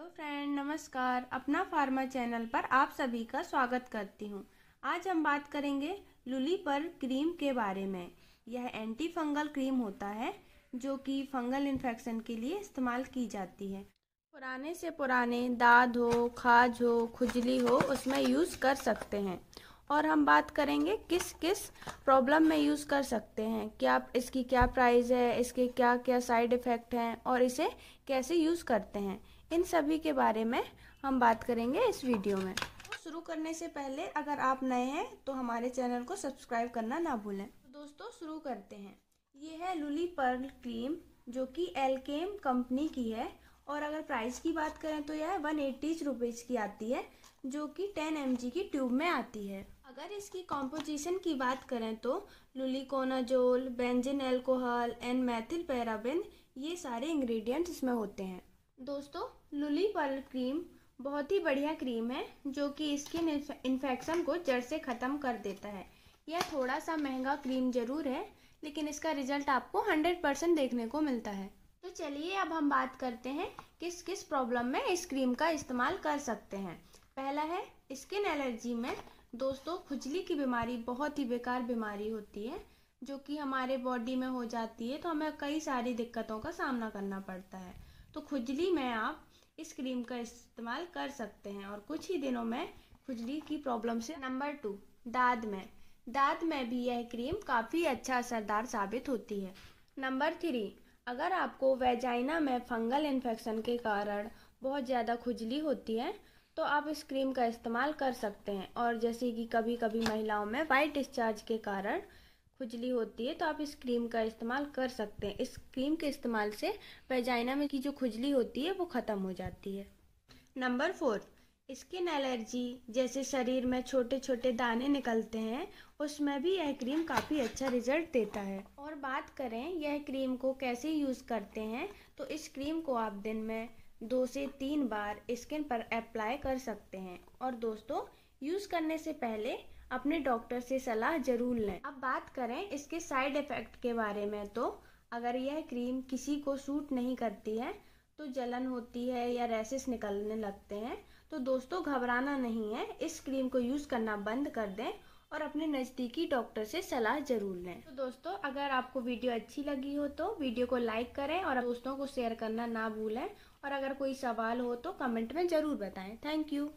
hello friend नमस्कार अपना pharma channel पर आप सभी का स्वागत करती हूँ आज हम बात करेंगे लुली पर क्रीम के बारे में यह एंटी फंगल क्रीम होता है जो कि फंगल इन्फेक्शन के लिए इस्तेमाल की जाती है पुराने से पुराने दाद हो खाज हो खुजली हो उसमें यूज़ कर सकते हैं और हम बात करेंगे किस किस प्रॉब्लम में यूज़ कर सकते हैं क्या इसकी क्या प्राइस है इसके क्या क्या साइड इफ़ेक्ट हैं और इसे कैसे यूज़ करते हैं इन सभी के बारे में हम बात करेंगे इस वीडियो में शुरू करने से पहले अगर आप नए हैं तो हमारे चैनल को सब्सक्राइब करना ना भूलें तो दोस्तों शुरू करते हैं ये है लुली पर्ल क्रीम जो कि एलकेम कंपनी की है और अगर प्राइस की बात करें तो यह वन एटीज रुपीज़ की आती है जो कि टेन एम की ट्यूब में आती है अगर इसकी कॉम्पोजिशन की बात करें तो luliconazole benzyl alcohol and methyl paraben ये सारे इंग्रेडिएंट्स इसमें होते हैं दोस्तों लुली पर्ल क्रीम बहुत ही बढ़िया क्रीम है जो कि स्किन इन्फेक्शन को जड़ से ख़त्म कर देता है यह थोड़ा सा महंगा क्रीम ज़रूर है लेकिन इसका रिजल्ट आपको हंड्रेड परसेंट देखने को मिलता है तो चलिए अब हम बात करते हैं किस किस प्रॉब्लम में इस क्रीम का इस्तेमाल कर सकते हैं पहला है स्किन एलर्जी में दोस्तों खुजली की बीमारी बहुत ही बेकार बीमारी होती है जो कि हमारे बॉडी में हो जाती है तो हमें कई सारी दिक्कतों का सामना करना पड़ता है तो खुजली में आप इस क्रीम का इस्तेमाल कर सकते हैं और कुछ ही दिनों में खुजली की प्रॉब्लम से नंबर टू दाद में दाद में भी यह क्रीम काफ़ी अच्छा असरदार साबित होती है नंबर थ्री अगर आपको वेजाइना में फंगल इन्फेक्शन के कारण बहुत ज़्यादा खुजली होती है तो आप इस क्रीम का इस्तेमाल कर सकते हैं और जैसे कि कभी कभी महिलाओं में वाइट डिस्चार्ज के कारण खुजली होती है तो आप इस क्रीम का इस्तेमाल कर सकते हैं इस क्रीम के इस्तेमाल से पेजाइना में की जो खुजली होती है वो ख़त्म हो जाती है नंबर फोर स्किन एलर्जी जैसे शरीर में छोटे छोटे दाने निकलते हैं उसमें भी यह क्रीम काफ़ी अच्छा रिजल्ट देता है और बात करें यह क्रीम को कैसे यूज़ करते हैं तो इस क्रीम को आप दिन में दो से तीन बार स्किन पर अप्लाई कर सकते हैं और दोस्तों यूज़ करने से पहले अपने डॉक्टर से सलाह ज़रूर लें अब बात करें इसके साइड इफ़ेक्ट के बारे में तो अगर यह क्रीम किसी को सूट नहीं करती है तो जलन होती है या रैसेस निकलने लगते हैं तो दोस्तों घबराना नहीं है इस क्रीम को यूज़ करना बंद कर दें और अपने नज़दीकी डॉक्टर से सलाह ज़रूर लें तो दोस्तों अगर आपको वीडियो अच्छी लगी हो तो वीडियो को लाइक करें और दोस्तों को शेयर करना ना भूलें और अगर कोई सवाल हो तो कमेंट में ज़रूर बताएं थैंक यू